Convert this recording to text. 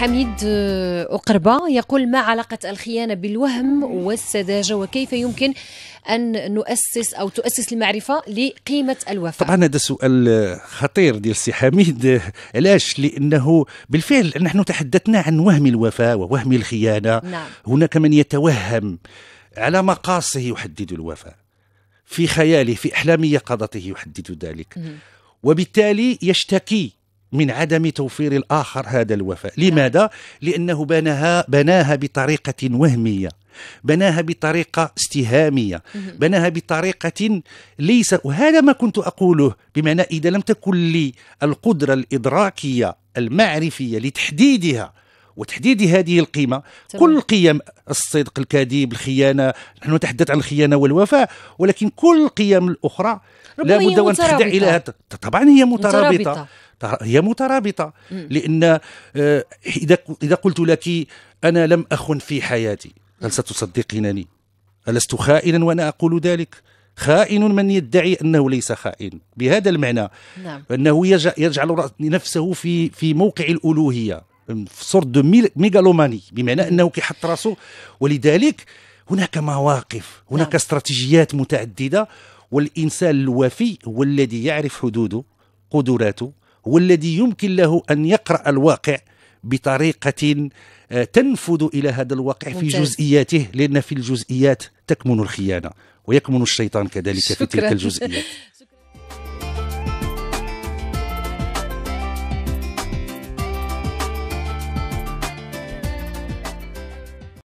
حميد آه، أقربة يقول ما علاقة الخيانة بالوهم والسذاجة وكيف يمكن أن نؤسس أو تؤسس المعرفة لقيمة الوفاء طبعا هذا سؤال آه، خطير ديال السي حميد آه، علاش لأنه بالفعل نحن تحدثنا عن وهم الوفاء ووهم الخيانة نعم. هناك من يتوهم على مقاصه يحدد الوفاء في خياله في أحلام يقظته يحدد ذلك وبالتالي يشتكي من عدم توفير الآخر هذا الوفاء نعم. لماذا؟ لأنه بناها, بناها بطريقة وهمية بناها بطريقة استهامية بناها بطريقة ليس وهذا ما كنت أقوله بمعنى إذا لم تكن لي القدرة الإدراكية المعرفية لتحديدها وتحديد هذه القيمة طبعا. كل القيم الصدق الكذب الخيانة نحن نتحدث عن الخيانة والوفاء ولكن كل القيم الأخرى لابد ان تخدع إلى طبعا هي مترابطة, مترابطة. هي مترابطه لان آه، اذا اذا قلت لك انا لم اخن في حياتي هل ستصدقينني ألست خائنا وأنا أقول ذلك خائن من يدعي أنه ليس خائن بهذا المعنى نعم. أنه يجعل نفسه في, في موقع الألوهية سورت دو ميغالوماني بمعنى أنه كيحط راسه ولذلك هناك مواقف هناك نعم. استراتيجيات متعددة والإنسان الوفي هو الذي يعرف حدوده قدراته هو الذي يمكن له أن يقرأ الواقع بطريقة آه، تنفذ إلى هذا الواقع في جزئياته لأن في الجزئيات تكمن الخيانة ويكمن الشيطان كذلك في تلك الجزئيات